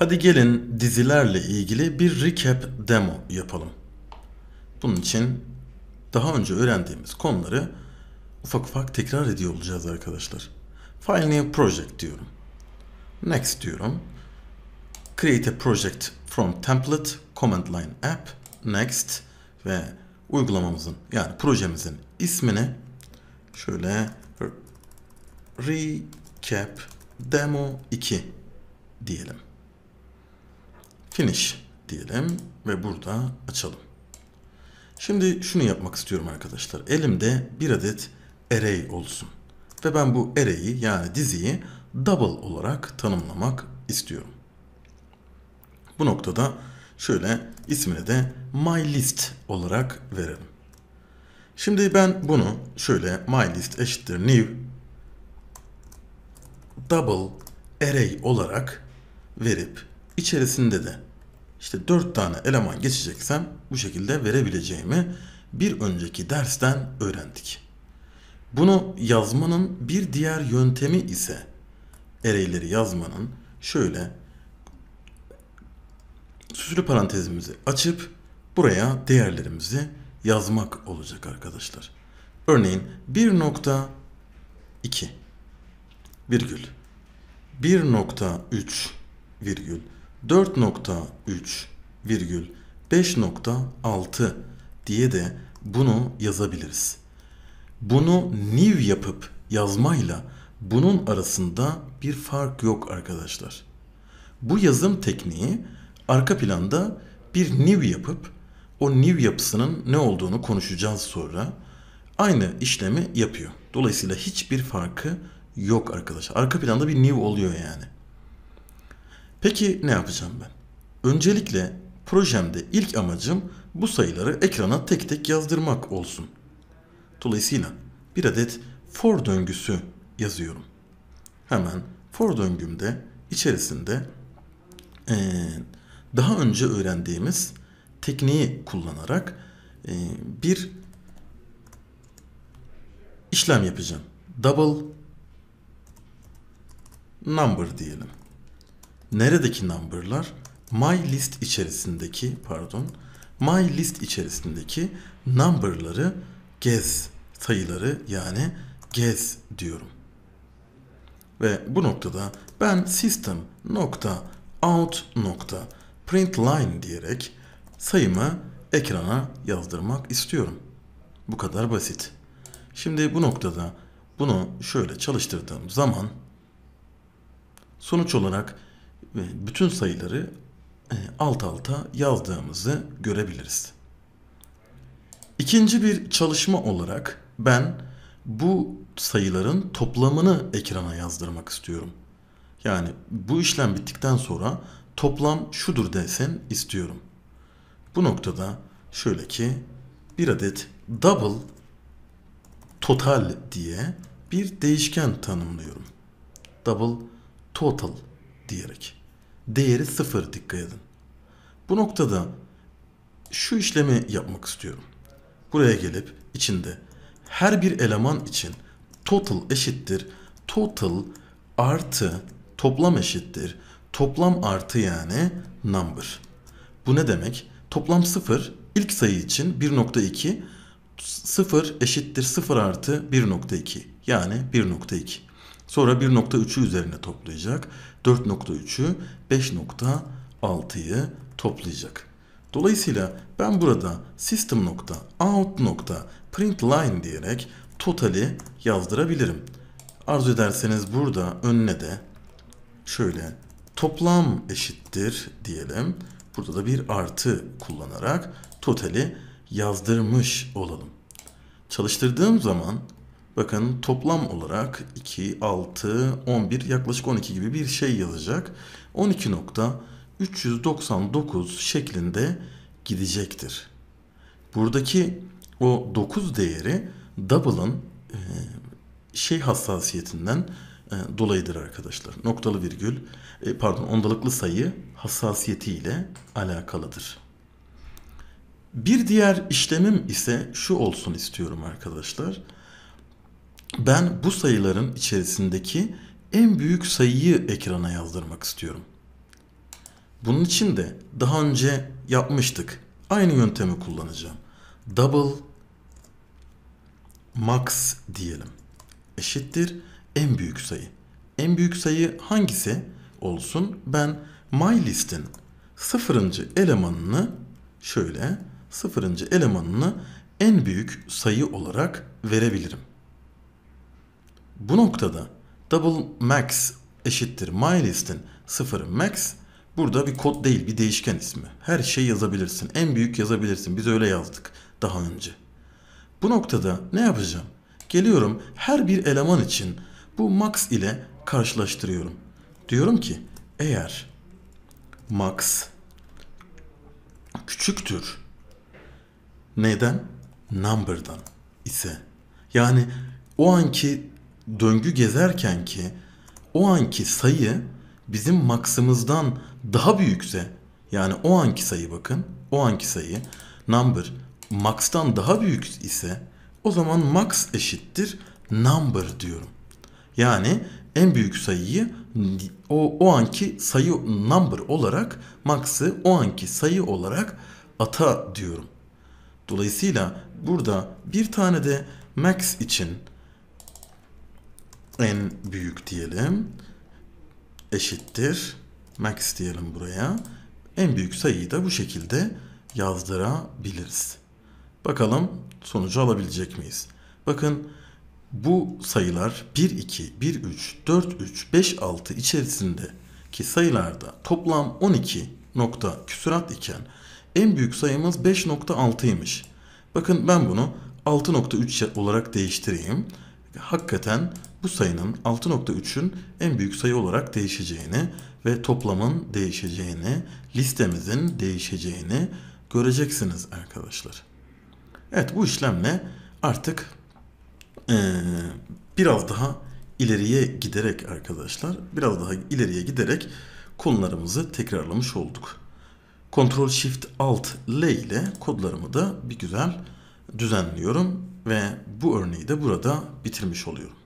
Hadi gelin dizilerle ilgili bir recap demo yapalım. Bunun için daha önce öğrendiğimiz konuları ufak ufak tekrar ediyor olacağız arkadaşlar. File new project diyorum. Next diyorum. Create a project from template, command line app, next ve uygulamamızın yani projemizin ismini şöyle recap demo 2 diyelim finish diyelim ve burada açalım. Şimdi şunu yapmak istiyorum arkadaşlar. Elimde bir adet array olsun. Ve ben bu array'i yani diziyi double olarak tanımlamak istiyorum. Bu noktada şöyle ismini de mylist olarak verelim. Şimdi ben bunu şöyle mylist eşittir new double array olarak verip içerisinde de işte 4 tane eleman geçeceksem bu şekilde verebileceğimi bir önceki dersten öğrendik. Bunu yazmanın bir diğer yöntemi ise array'leri yazmanın şöyle süslü parantezimizi açıp buraya değerlerimizi yazmak olacak arkadaşlar. Örneğin 1.2 virgül 1.3 virgül 4.3 virgül 5.6 diye de bunu yazabiliriz. Bunu new yapıp yazmayla bunun arasında bir fark yok arkadaşlar. Bu yazım tekniği arka planda bir new yapıp o new yapısının ne olduğunu konuşacağız sonra aynı işlemi yapıyor. Dolayısıyla hiçbir farkı yok arkadaşlar. Arka planda bir new oluyor yani. Peki ne yapacağım ben? Öncelikle projemde ilk amacım bu sayıları ekrana tek tek yazdırmak olsun. Dolayısıyla bir adet for döngüsü yazıyorum. Hemen for döngümde içerisinde ee, daha önce öğrendiğimiz tekniği kullanarak e, bir işlem yapacağım. Double number diyelim neredeki number'lar my list içerisindeki pardon my list içerisindeki number'ları gez sayıları yani gez diyorum. Ve bu noktada ben system nokta out nokta print line diyerek sayımı ekrana yazdırmak istiyorum. Bu kadar basit. Şimdi bu noktada bunu şöyle çalıştırdığım zaman sonuç olarak bütün sayıları e, alt alta yazdığımızı görebiliriz. İkinci bir çalışma olarak ben bu sayıların toplamını ekrana yazdırmak istiyorum. Yani bu işlem bittikten sonra toplam şudur desen istiyorum. Bu noktada şöyle ki bir adet double total diye bir değişken tanımlıyorum. Double total diyerek değeri sıfır dikkat edin. Bu noktada şu işlemi yapmak istiyorum. Buraya gelip içinde her bir eleman için total eşittir total artı toplam eşittir toplam artı yani number. Bu ne demek? Toplam 0 ilk sayı için 1.2 0 eşittir 0 artı 1.2 yani 1.2. Sonra 1.3'ü üzerine toplayacak. 4.3'ü 5.6'yı toplayacak. Dolayısıyla ben burada System.out.println diyerek totali yazdırabilirim. Arzu ederseniz burada önüne de şöyle toplam eşittir diyelim. Burada da bir artı kullanarak totali yazdırmış olalım. Çalıştırdığım zaman Bakın toplam olarak 2, 6, 11 yaklaşık 12 gibi bir şey yazacak. 12.399 şeklinde gidecektir. Buradaki o 9 değeri double'ın e, şey hassasiyetinden e, dolayıdır arkadaşlar. Noktalı virgül e, pardon ondalıklı sayı hassasiyetiyle alakalıdır. Bir diğer işlemim ise şu olsun istiyorum arkadaşlar ben bu sayıların içerisindeki en büyük sayıyı ekrana yazdırmak istiyorum. Bunun için de daha önce yapmıştık. Aynı yöntemi kullanacağım. Double max diyelim. Eşittir en büyük sayı. En büyük sayı hangisi olsun? Ben my listin sıfırıncı elemanını şöyle sıfırıncı elemanını en büyük sayı olarak verebilirim. Bu noktada double max eşittir mylist'in 0 max burada bir kod değil bir değişken ismi. Her şeyi yazabilirsin. En büyük yazabilirsin. Biz öyle yazdık daha önce. Bu noktada ne yapacağım? Geliyorum her bir eleman için bu max ile karşılaştırıyorum. Diyorum ki eğer max küçüktür neden? Number'dan ise yani o anki döngü gezerken ki o anki sayı bizim maksimizden daha büyükse yani o anki sayı bakın o anki sayı number max'tan daha büyük ise o zaman max eşittir number diyorum. Yani en büyük sayıyı o, o anki sayı number olarak max'ı o anki sayı olarak ata diyorum. Dolayısıyla burada bir tane de max için en büyük diyelim eşittir max diyelim buraya. En büyük sayıyı da bu şekilde yazdırabiliriz. Bakalım sonucu alabilecek miyiz? Bakın bu sayılar 1, 2, 1, 3, 4, 3, 5, 6 içerisindeki sayılarda toplam 12 nokta küsurat iken en büyük sayımız 5.6'ymış. Bakın ben bunu 6.3 olarak değiştireyim. Hakikaten bu sayının 6.3'ün en büyük sayı olarak değişeceğini ve toplamın değişeceğini, listemizin değişeceğini göreceksiniz arkadaşlar. Evet bu işlemle artık ee, biraz daha ileriye giderek arkadaşlar, biraz daha ileriye giderek konularımızı tekrarlamış olduk. Ctrl Shift Alt L ile kodlarımı da bir güzel düzenliyorum ve bu örneği de burada bitirmiş oluyorum.